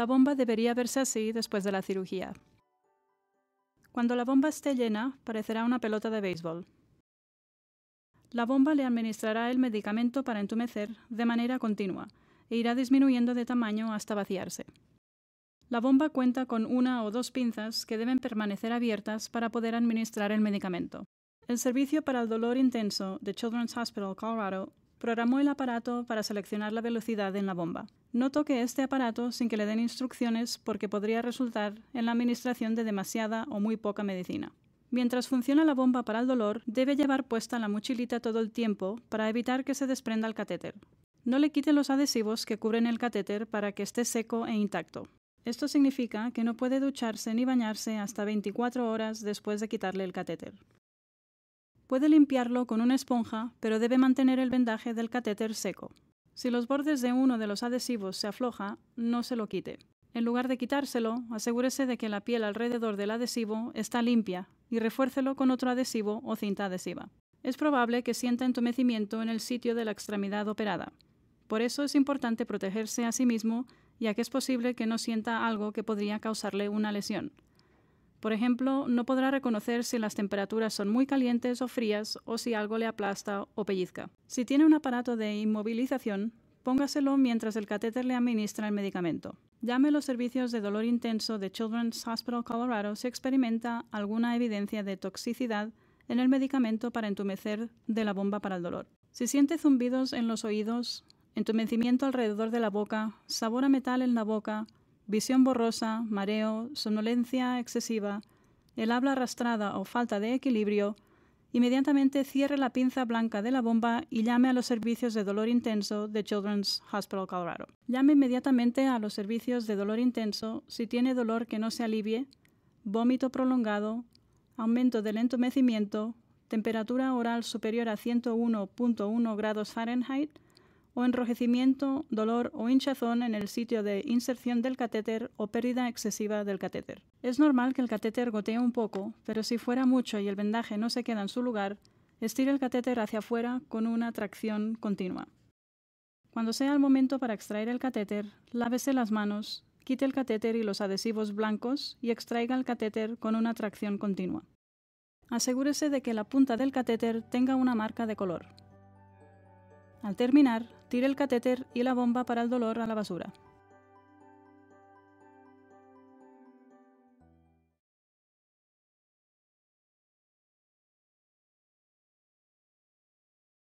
La bomba debería verse así después de la cirugía. Cuando la bomba esté llena, parecerá una pelota de béisbol. La bomba le administrará el medicamento para entumecer de manera continua e irá disminuyendo de tamaño hasta vaciarse. La bomba cuenta con una o dos pinzas que deben permanecer abiertas para poder administrar el medicamento. El servicio para el dolor intenso de Children's Hospital Colorado programó el aparato para seleccionar la velocidad en la bomba. No toque este aparato sin que le den instrucciones porque podría resultar en la administración de demasiada o muy poca medicina. Mientras funciona la bomba para el dolor, debe llevar puesta la mochilita todo el tiempo para evitar que se desprenda el catéter. No le quite los adhesivos que cubren el catéter para que esté seco e intacto. Esto significa que no puede ducharse ni bañarse hasta 24 horas después de quitarle el catéter. Puede limpiarlo con una esponja, pero debe mantener el vendaje del catéter seco. Si los bordes de uno de los adhesivos se afloja, no se lo quite. En lugar de quitárselo, asegúrese de que la piel alrededor del adhesivo está limpia y refuércelo con otro adhesivo o cinta adhesiva. Es probable que sienta entumecimiento en el sitio de la extremidad operada. Por eso es importante protegerse a sí mismo, ya que es posible que no sienta algo que podría causarle una lesión. Por ejemplo, no podrá reconocer si las temperaturas son muy calientes o frías o si algo le aplasta o pellizca. Si tiene un aparato de inmovilización, póngaselo mientras el catéter le administra el medicamento. Llame los servicios de dolor intenso de Children's Hospital Colorado si experimenta alguna evidencia de toxicidad en el medicamento para entumecer de la bomba para el dolor. Si siente zumbidos en los oídos, entumecimiento alrededor de la boca, sabor a metal en la boca, visión borrosa, mareo, somnolencia excesiva, el habla arrastrada o falta de equilibrio, inmediatamente cierre la pinza blanca de la bomba y llame a los servicios de dolor intenso de Children's Hospital Colorado. Llame inmediatamente a los servicios de dolor intenso si tiene dolor que no se alivie, vómito prolongado, aumento del entumecimiento, temperatura oral superior a 101.1 grados Fahrenheit, enrojecimiento, dolor o hinchazón en el sitio de inserción del catéter o pérdida excesiva del catéter. Es normal que el catéter gotee un poco, pero si fuera mucho y el vendaje no se queda en su lugar, estire el catéter hacia afuera con una tracción continua. Cuando sea el momento para extraer el catéter, lávese las manos, quite el catéter y los adhesivos blancos y extraiga el catéter con una tracción continua. Asegúrese de que la punta del catéter tenga una marca de color. Al terminar, Tire el catéter y la bomba para el dolor a la basura.